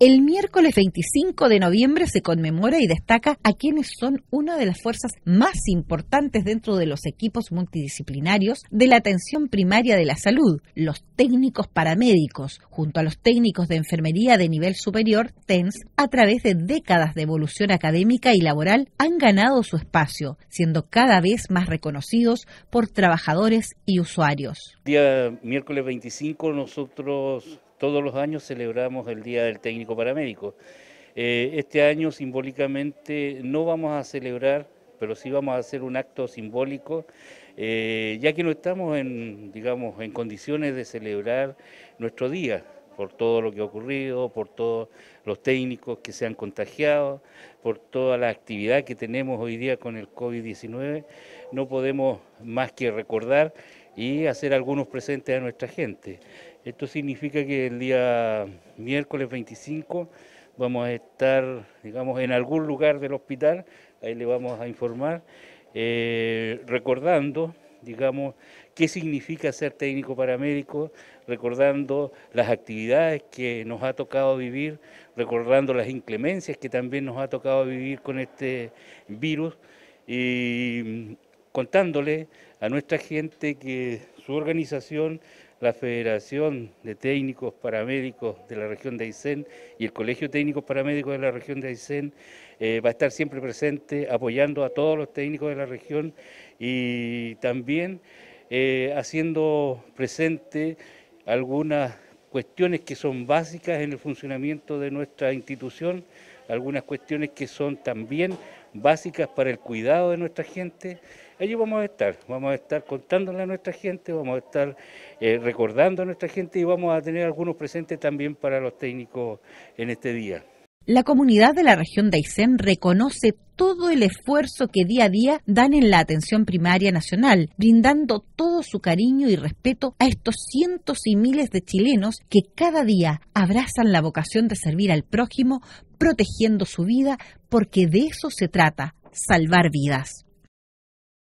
El miércoles 25 de noviembre se conmemora y destaca a quienes son una de las fuerzas más importantes dentro de los equipos multidisciplinarios de la atención primaria de la salud, los técnicos paramédicos, junto a los técnicos de enfermería de nivel superior, TENS, a través de décadas de evolución académica y laboral, han ganado su espacio, siendo cada vez más reconocidos por trabajadores y usuarios. Día miércoles 25 nosotros todos los años celebramos el Día del Técnico Paramédico. Eh, este año simbólicamente no vamos a celebrar, pero sí vamos a hacer un acto simbólico, eh, ya que no estamos en, digamos, en condiciones de celebrar nuestro día por todo lo que ha ocurrido, por todos los técnicos que se han contagiado, por toda la actividad que tenemos hoy día con el COVID-19, no podemos más que recordar y hacer algunos presentes a nuestra gente. Esto significa que el día miércoles 25 vamos a estar, digamos, en algún lugar del hospital, ahí le vamos a informar, eh, recordando, digamos, qué significa ser técnico paramédico, recordando las actividades que nos ha tocado vivir, recordando las inclemencias que también nos ha tocado vivir con este virus y contándole a nuestra gente que su organización, la Federación de Técnicos Paramédicos de la región de Aysén y el Colegio Técnico Paramédico de la región de Aysén, eh, va a estar siempre presente apoyando a todos los técnicos de la región y también eh, haciendo presente algunas cuestiones que son básicas en el funcionamiento de nuestra institución, algunas cuestiones que son también básicas para el cuidado de nuestra gente. Allí vamos a estar, vamos a estar contándole a nuestra gente, vamos a estar eh, recordando a nuestra gente y vamos a tener algunos presentes también para los técnicos en este día. La comunidad de la región de Aysén reconoce todo el esfuerzo que día a día dan en la atención primaria nacional, brindando todo su cariño y respeto a estos cientos y miles de chilenos que cada día abrazan la vocación de servir al prójimo, protegiendo su vida, porque de eso se trata, salvar vidas.